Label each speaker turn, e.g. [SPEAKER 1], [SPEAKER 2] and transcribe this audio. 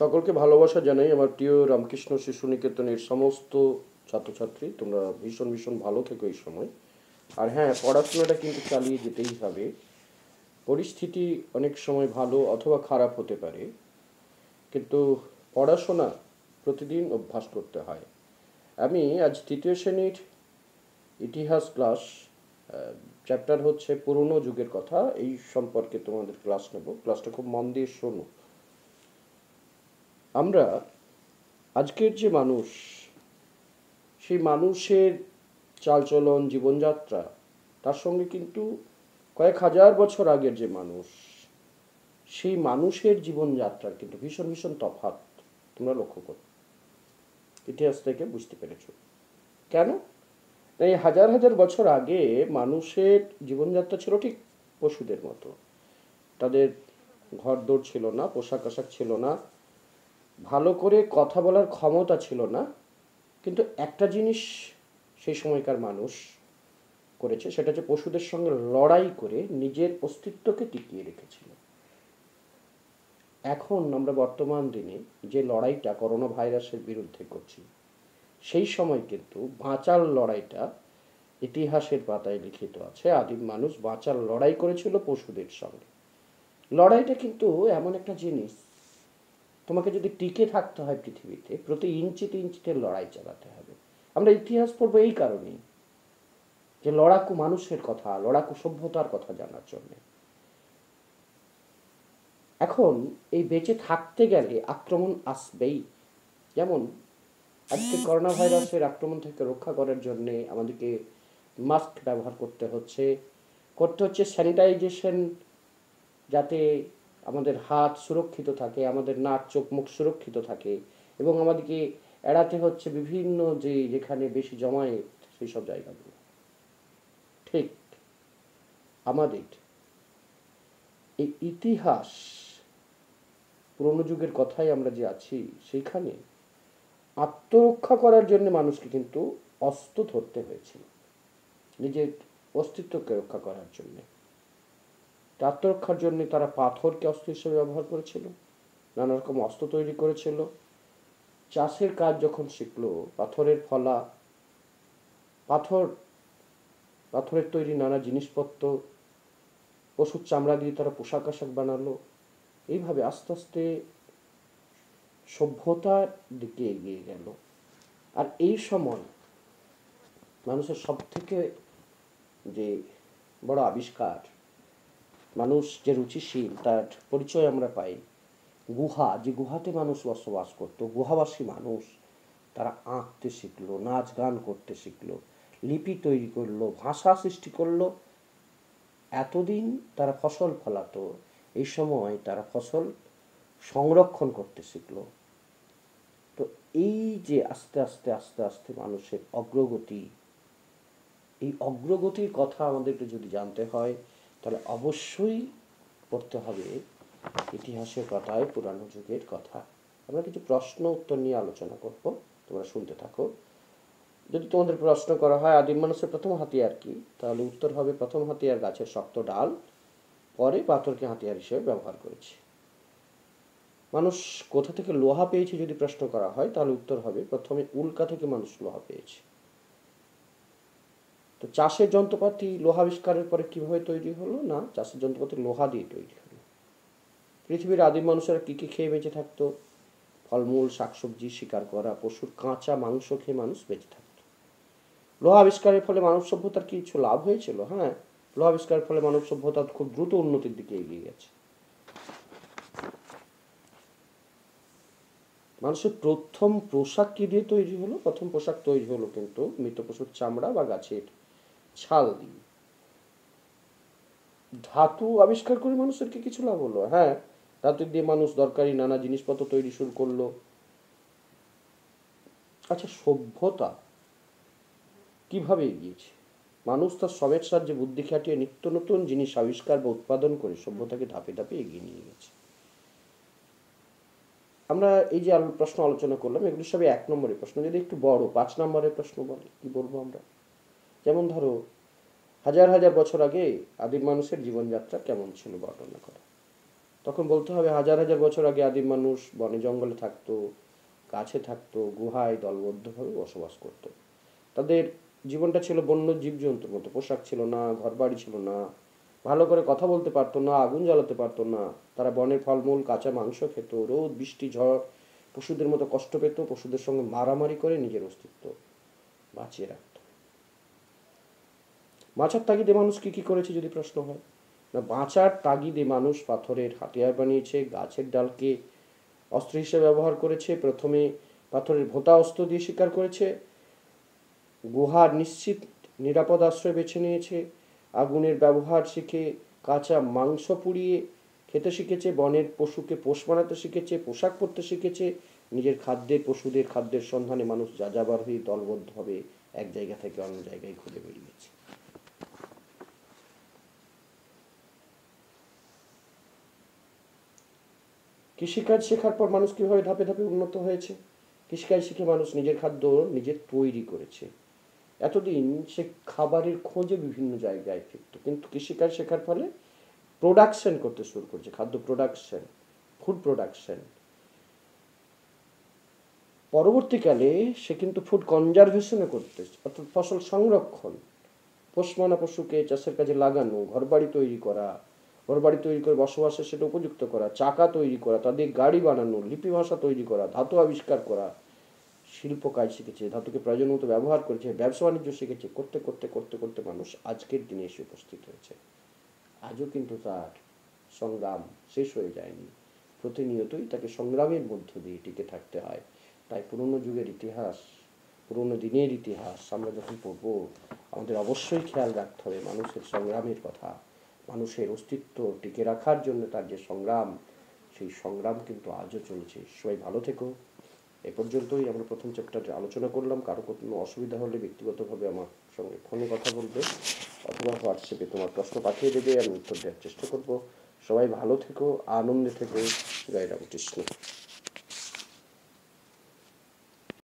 [SPEAKER 1] সকলকে ভালোবাসা জানাই আমার প্রিয় রামকৃষ্ণ শিশু নিকেতনের সমস্ত ছাত্রছাত্রী তোমরা ভীষণ ভীষণ ভালো থেকো এই সময় আর হ্যাঁ পড়াশোনাটা কিন্তু চালিয়ে যেতেই হবে পরিস্থিতি অনেক সময় ভালো অথবা খারাপ হতে পারে কিন্তু পড়াশোনা প্রতিদিন অভ্যাস করতে হয় আমি আজ তৃতীয় শ্রেণীর ইতিহাস ক্লাস চ্যাপ্টার হচ্ছে পুরনো যুগের কথা এই সম্পর্কে তোমাদের ক্লাস নেব ক্লাসটা খুব মন দিয়ে শোনো আমরা আজকের যে মানুষ সেই মানুষের চালচলন জীবনযাত্রা তার সঙ্গে কিন্তু কয়েক হাজার বছর আগের যে মানুষ সেই মানুষের জীবনযাত্রার কিন্তু ভীষণ ভীষণ তফাত তোমরা লক্ষ্য করো ইতিহাস থেকে বুঝতে পেরেছ কেন এই হাজার হাজার বছর আগে মানুষের জীবনযাত্রা ছিল ঠিক পশুদের মতো তাদের ঘর দৌড় ছিল না পোশাক আশাক ছিল না ভালো করে কথা বলার ক্ষমতা ছিল না কিন্তু একটা জিনিস সেই সময়কার মানুষ করেছে সেটা হচ্ছে পশুদের সঙ্গে লড়াই করে নিজের অস্তিত্বকে টিকিয়ে রেখেছিল এখন আমরা বর্তমান দিনে যে লড়াইটা করোনা ভাইরাসের বিরুদ্ধে করছি সেই সময় কিন্তু বাঁচার লড়াইটা ইতিহাসের পাতায় লিখিত আছে আদিম মানুষ বাঁচার লড়াই করেছিল পশুদের সঙ্গে লড়াইটা কিন্তু এমন একটা জিনিস তোমাকে যদি টিকে থাকতে হয় পৃথিবীতে প্রতি ইঞ্চিতে ইঞ্চিতে লড়াই চালাতে হবে আমরা ইতিহাস পড়বো এই কারণেই যে লড়াকু মানুষের কথা লড়াকু সভ্যতার কথা জানার জন্য এখন এই বেঁচে থাকতে গেলে আক্রমণ আসবেই যেমন আজকে করোনা ভাইরাসের আক্রমণ থেকে রক্ষা করার জন্যে আমাদেরকে মাস্ক ব্যবহার করতে হচ্ছে করতে হচ্ছে স্যানিটাইজেশন যাতে আমাদের হাত সুরক্ষিত থাকে আমাদের নাক চোখ মুখ সুরক্ষিত থাকে এবং আমাদেরকে এড়াতে হচ্ছে বিভিন্ন যে যেখানে বেশি জমায়েত সেই সব জায়গাগুলো ঠিক আমাদের এই ইতিহাস পুরনো যুগের কথাই আমরা যে আছি সেইখানে আত্মরক্ষা করার জন্য মানুষকে কিন্তু অস্ত্র ধরতে হয়েছিল নিজের অস্তিত্বকে রক্ষা করার জন্যে এটা আত্মরক্ষার জন্য তারা পাথরকে অস্ত্র হিসেবে ব্যবহার করেছিল নানা রকম অস্ত্র তৈরি করেছিল চাষের কাজ যখন শিখলো পাথরের ফলা পাথর পাথরের তৈরি নানা জিনিসপত্র পশুর চামড়া দিয়ে তারা পোশাক আশাক বানালো এইভাবে আস্তে আস্তে সভ্যতার দিকে এগিয়ে গেল আর এই সময় মানুষের সব থেকে যে বড় আবিষ্কার মানুষ যে রুচিশীল তার পরিচয় আমরা পাই গুহা যে গুহাতে মানুষ বসবাস করত গুহাবাসী মানুষ তারা আঁকতে শিখলো নাচ গান করতে শিখলো লিপি তৈরি করলো ভাষা সৃষ্টি করলো এতদিন তারা ফসল ফলাতো এই সময় তারা ফসল সংরক্ষণ করতে শিখলো তো এই যে আস্তে আস্তে আস্তে আস্তে মানুষের অগ্রগতি এই অগ্রগতির কথা আমাদেরকে যদি জানতে হয় তাহলে অবশ্যই পড়তে হবে ইতিহাসের কথায় পুরানো যুগের কথা আমরা কিছু প্রশ্ন উত্তর নিয়ে আলোচনা করব তোমরা শুনতে থাকো যদি তোমাদের প্রশ্ন করা হয় আদিম মানুষের প্রথম হাতিয়ার কি তাহলে উত্তর হবে প্রথম হাতিয়ার গাছের শক্ত ডাল পরে পাথরকে হাতিয়ার হিসেবে ব্যবহার করেছে মানুষ কোথা থেকে লোহা পেয়েছে যদি প্রশ্ন করা হয় তাহলে উত্তর হবে প্রথমে উল্কা থেকে মানুষ লোহা পেয়েছে তো চাষের যন্ত্রপাতি লোহা আবিষ্কারের পরে কিভাবে তৈরি হলো না চাষের যন্ত্রপাতি লোহা দিয়ে তৈরি হলো পৃথিবীর আদিম মানুষেরা কী কী খেয়ে বেঁচে থাকতো ফলমূল শাকসবজি শিকার করা পশুর কাঁচা মাংস খেয়ে মানুষ বেঁচে থাকত লোহা আবিষ্কারের ফলে মানব সভ্যতার কিছু লাভ হয়েছিল হ্যাঁ লোহা আবিষ্কারের ফলে মানব সভ্যতা খুব দ্রুত উন্নতির দিকে এগিয়ে গেছে মানুষের প্রথম পোশাক কি দিয়ে তৈরি হলো প্রথম পোশাক তৈরি হলো কিন্তু মৃত পশুর চামড়া বা গাছের ছাল দিয়ে ধাতু আবিষ্কার করে মানুষের কি কিছু লাভ হলো হ্যাঁ ধাতু দিয়ে মানুষ দরকারি নানা জিনিসপত্র তৈরি শুরু করলো আচ্ছা সভ্যতা কিভাবে এগিয়েছে মানুষ তার সবের সাহায্যে বুদ্ধি খাটিয়ে নিত্য নতুন জিনিস আবিষ্কার বা উৎপাদন করে সভ্যতাকে ধাপে ধাপে এগিয়ে নিয়ে গেছে আমরা এই যে প্রশ্ন আলোচনা করলাম এগুলো সবই এক নম্বরের প্রশ্ন যদি একটু বড় পাঁচ নম্বরের প্রশ্ন বলে কি বলবো আমরা যেমন ধরো হাজার হাজার বছর আগে আদিম মানুষের জীবনযাত্রা কেমন ছিল বর্ণনা করা তখন বলতে হবে হাজার হাজার বছর আগে আদিম মানুষ বনে জঙ্গলে থাকতো গাছে থাকতো গুহায় দলবদ্ধভাবে বসবাস করত। তাদের জীবনটা ছিল বন্য জীবজন্তুর মতো পোশাক ছিল না ঘরবাড়ি ছিল না ভালো করে কথা বলতে পারতো না আগুন জ্বালাতে পারতো না তারা বনের ফলমূল কাঁচা মাংস খেত রোদ বৃষ্টি ঝড় পশুদের মতো কষ্ট পেত পশুদের সঙ্গে মারামারি করে নিজের অস্তিত্ব বাঁচিয়ে রাখত বাঁচার তাগিদে মানুষ কি কি করেছে যদি প্রশ্ন হয় না বাঁচার তাগিদে মানুষ পাথরের হাতিয়ার বানিয়েছে গাছের ডালকে অস্ত্র হিসেবে ব্যবহার করেছে প্রথমে পাথরের ভোতা অস্ত্র দিয়ে শিকার করেছে গুহার নিশ্চিত নিরাপদ আশ্রয় বেছে নিয়েছে আগুনের ব্যবহার শিখে কাঁচা মাংস পুড়িয়ে খেতে শিখেছে বনের পশুকে পোষ মানাতে শিখেছে পোশাক পরতে শিখেছে নিজের খাদ্যের পশুদের খাদ্যের সন্ধানে মানুষ যাযাবার হয়ে দলবদ্ধভাবে এক জায়গা থেকে অন্য জায়গায় ঘুরে বেরিয়েছে কৃষিকাজ শেখার পর মানুষ কীভাবে ধাপে ধাপে উন্নত হয়েছে কৃষিকাজ শিখে মানুষ নিজের খাদ্য নিজে তৈরি করেছে এতদিন সে খাবারের খোঁজে বিভিন্ন জায়গায় ফিরত কিন্তু কৃষিকাজ শেখার ফলে প্রোডাকশন করতে শুরু করছে খাদ্য প্রোডাকশন ফুড প্রোডাকশন পরবর্তীকালে সে কিন্তু ফুড কনজারভেশনও করতে অর্থাৎ ফসল সংরক্ষণ পোষ মানা পশুকে চাষের কাজে লাগানো ঘরবাড়ি তৈরি করা ঘর বাড়ি তৈরি করে বসবাসের সেটা উপযুক্ত করা চাকা তৈরি করা তাদের গাড়ি বানানো লিপি ভাষা তৈরি করা ধাতু আবিষ্কার করা শিল্প কাজ শিখেছে ধাতুকে প্রয়োজন মতো ব্যবহার করেছে ব্যবসা বাণিজ্য শিখেছে করতে করতে করতে করতে মানুষ আজকের দিনে এসে উপস্থিত হয়েছে আজও কিন্তু তার সংগ্রাম শেষ হয়ে যায়নি প্রতিনিয়তই তাকে সংগ্রামের মধ্য দিয়ে টিকে থাকতে হয় তাই পুরনো যুগের ইতিহাস পুরনো দিনের ইতিহাস আমরা যখন পড়ব আমাদের অবশ্যই খেয়াল রাখতে হবে মানুষের সংগ্রামের কথা মানুষের অস্তিত্ব টিকে রাখার জন্য তার যে সংগ্রাম সেই সংগ্রাম কিন্তু আজও চলছে সবাই ভালো থেকো এ পর্যন্তই আমরা প্রথম চ্যাপ্টারে আলোচনা করলাম কারো কোনো অসুবিধা হলে ব্যক্তিগতভাবে আমার সঙ্গে ফোনে কথা বলবে অথবা হোয়াটসঅ্যাপে তোমার প্রশ্ন পাঠিয়ে দেবে আমি উত্তর দেওয়ার চেষ্টা করব সবাই ভালো থেকো আনন্দে থেকো জয় রামকৃষ্ণ